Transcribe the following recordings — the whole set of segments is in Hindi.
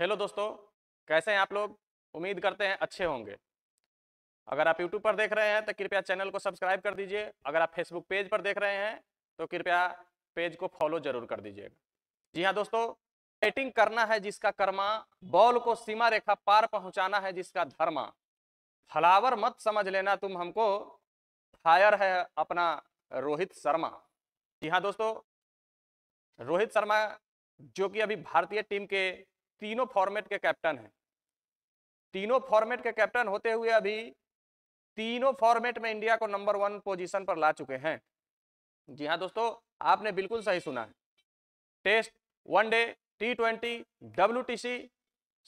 हेलो दोस्तों कैसे हैं आप लोग उम्मीद करते हैं अच्छे होंगे अगर आप यूट्यूब पर देख रहे हैं तो कृपया चैनल को सब्सक्राइब कर दीजिए अगर आप फेसबुक पेज पर देख रहे हैं तो कृपया पेज को फॉलो जरूर कर दीजिएगा जी हाँ दोस्तों बैटिंग करना है जिसका कर्मा बॉल को सीमा रेखा पार पहुंचाना है जिसका धर्मा फलावर मत समझ लेना तुम हमको फायर है अपना रोहित शर्मा जी हाँ दोस्तों रोहित शर्मा जो कि अभी भारतीय टीम के तीनों फॉर्मेट के कैप्टन हैं तीनों फॉर्मेट के कैप्टन होते हुए अभी तीनों फॉर्मेट में इंडिया को नंबर वन पोजीशन पर ला चुके हैं जी हाँ दोस्तों आपने बिल्कुल सही सुना है test one day T twenty W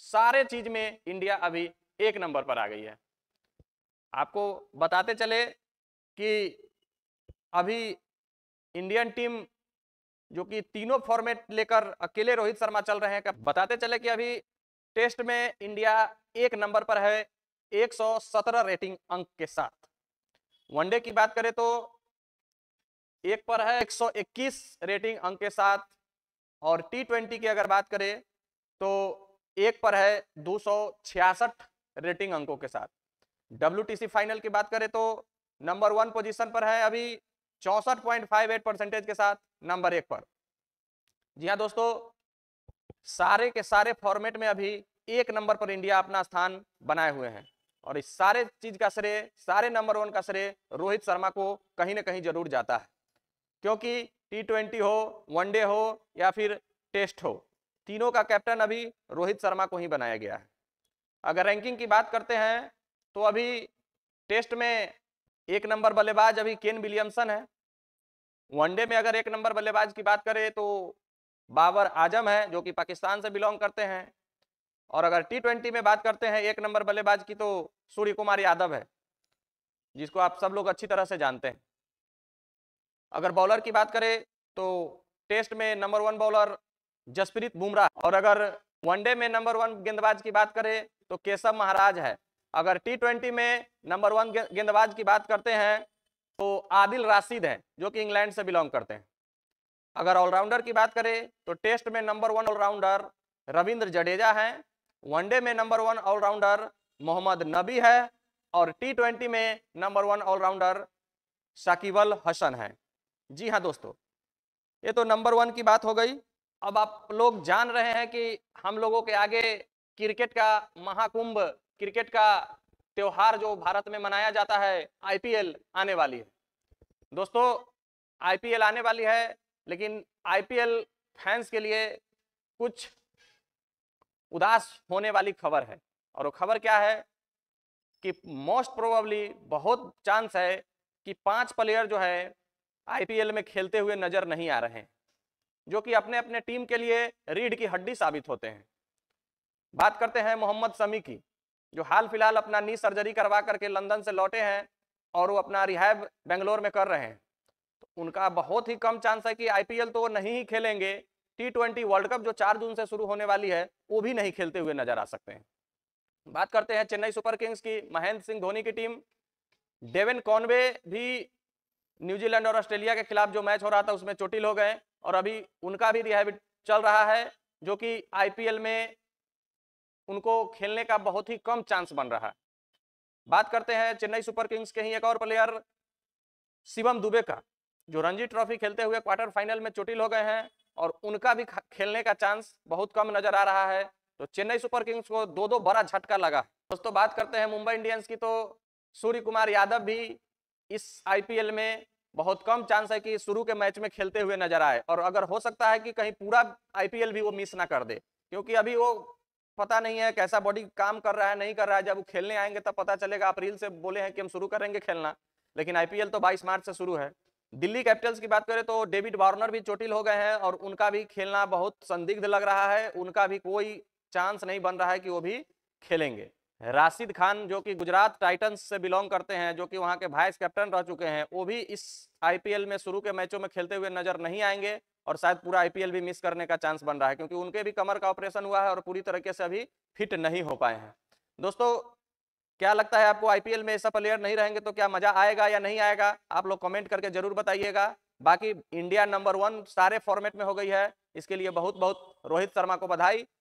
सारे चीज में इंडिया अभी एक नंबर पर आ गई है आपको बताते चले कि अभी इंडियन टीम जो कि तीनों फॉर्मेट लेकर अकेले रोहित शर्मा चल रहे हैं बताते चले कि अभी टेस्ट में इंडिया एक नंबर पर है 117 रेटिंग अंक के साथ वनडे की बात करें तो एक पर है 121 रेटिंग अंक के साथ और टी की अगर बात करें तो एक पर है 266 रेटिंग अंकों के साथ डब्ल्यू फाइनल की बात करें तो नंबर वन पोजीशन पर है अभी चौसठ पॉइंट फाइव एट परसेंटेज के साथ नंबर एक पर जी हाँ दोस्तों सारे के सारे फॉर्मेट में अभी एक नंबर पर इंडिया अपना स्थान बनाए हुए हैं और इस सारे चीज का श्रेय सारे नंबर वन का श्रेय रोहित शर्मा को कहीं ना कहीं जरूर जाता है क्योंकि टी ट्वेंटी हो वनडे हो या फिर टेस्ट हो तीनों का कैप्टन अभी रोहित शर्मा को ही बनाया गया है अगर रैंकिंग की बात करते हैं तो अभी टेस्ट में एक नंबर बल्लेबाज अभी केन विलियमसन है वनडे में अगर एक नंबर बल्लेबाज की बात करें तो बाबर आजम है जो कि पाकिस्तान से बिलोंग करते हैं और अगर टी ट्वेंटी में बात करते हैं एक नंबर बल्लेबाज की तो सूर्य कुमार यादव है जिसको आप सब लोग अच्छी तरह से जानते हैं अगर बॉलर की बात करें तो टेस्ट में number one bowler Jasprit Bumrah और अगर वनडे में नंबर वन गेंदबाज की बात करें तो केशव महाराज है अगर टी में नंबर वन गेंदबाज की बात करते हैं तो आदिल राशिद है जो कि इंग्लैंड से बिलोंग करते हैं अगर ऑलराउंडर की बात करें तो टेस्ट में number one all rounder Ravindra Jadeja है वनडे में number one allrounder Mohammad Nabi है और टी ट्वेंटी में number one all rounder Shakib Hasan है जी हाँ दोस्तों ये तो नंबर वन की बात हो गई अब आप लोग जान रहे हैं कि हम लोगों के आगे क्रिकेट का महाकुंभ क्रिकेट का त्यौहार जो भारत में मनाया जाता है आईपीएल आने वाली है दोस्तों आईपीएल आने वाली है लेकिन आईपीएल फैंस के लिए कुछ उदास होने वाली खबर है और वो खबर क्या है कि मोस्ट प्रोबेबली बहुत चांस है कि पांच प्लेयर जो है आईपीएल में खेलते हुए नजर नहीं आ रहे हैं जो कि अपने अपने टीम के लिए रीढ़ की हड्डी साबित होते हैं बात करते हैं मोहम्मद शमी की जो हाल फिलहाल अपना नी सर्जरी करवा करके लंदन से लौटे हैं और वो अपना रिहाइव बेंगलोर में कर रहे हैं तो उनका बहुत ही कम चांस है कि आईपीएल तो वो नहीं ही खेलेंगे टी ट्वेंटी वर्ल्ड कप जो चार जून से शुरू होने वाली है वो भी नहीं खेलते हुए नजर आ सकते हैं बात करते हैं चेन्नई सुपर किंग्स की महेंद्र सिंह धोनी की टीम डेविन कॉनवे भी न्यूजीलैंड और ऑस्ट्रेलिया के खिलाफ जो मैच हो रहा था उसमें चोटिल हो गए और अभी उनका भी रिहाइव चल रहा है जो कि आईपीएल में उनको खेलने का बहुत ही कम चांस बन रहा है बात करते हैं चेन्नई सुपर किंग्स के ही एक और प्लेयर शिवम दुबे का जो रणजी ट्रॉफी खेलते हुए क्वार्टर फाइनल में चोटिल हो गए हैं और उनका भी खेलने का चांस बहुत कम नजर आ रहा है तो चेन्नई सुपर किंग्स को दो दो बड़ा झटका लगा दोस्तों बात करते हैं मुंबई इंडियंस की तो सूर्य कुमार यादव भी इस आईपीएल में बहुत कम चांस है कि शुरू के मैच में खेलते हुए नजर आए और अगर हो सकता है कि कहीं पूरा आईपीएल भी वो मिस ना कर दे क्योंकि अभी वो पता नहीं है कैसा बॉडी काम कर रहा है नहीं कर रहा है जब वो खेलने आएंगे तब पता चलेगा अप्रैल से बोले हैं कि हम शुरू करेंगे खेलना लेकिन आईपीएल तो 22 मार्च से शुरू है दिल्ली कैपिटल्स की बात करें तो डेविड वार्नर भी चोटिल हो गए हैं और उनका भी खेलना बहुत संदिग्ध लग रहा है उनका भी कोई चांस नहीं बन रहा है कि वो भी खेलेंगे राशिद खान जो कि गुजरात टाइटन्स से बिलोंग करते हैं जो कि वहाँ के वाइस कैप्टन रह चुके हैं वो भी इस आई में शुरू के मैचों में खेलते हुए नजर नहीं आएंगे और शायद पूरा आईपीएल भी मिस करने का चांस बन रहा है क्योंकि उनके भी कमर का ऑपरेशन हुआ है और पूरी तरीके से अभी फिट नहीं हो पाए हैं दोस्तों क्या लगता है आपको आईपीएल में ऐसा प्लेयर नहीं रहेंगे तो क्या मजा आएगा या नहीं आएगा आप लोग कमेंट करके जरूर बताइएगा बाकी इंडिया नंबर वन सारे फॉर्मेट में हो गई है इसके लिए बहुत बहुत रोहित शर्मा को बधाई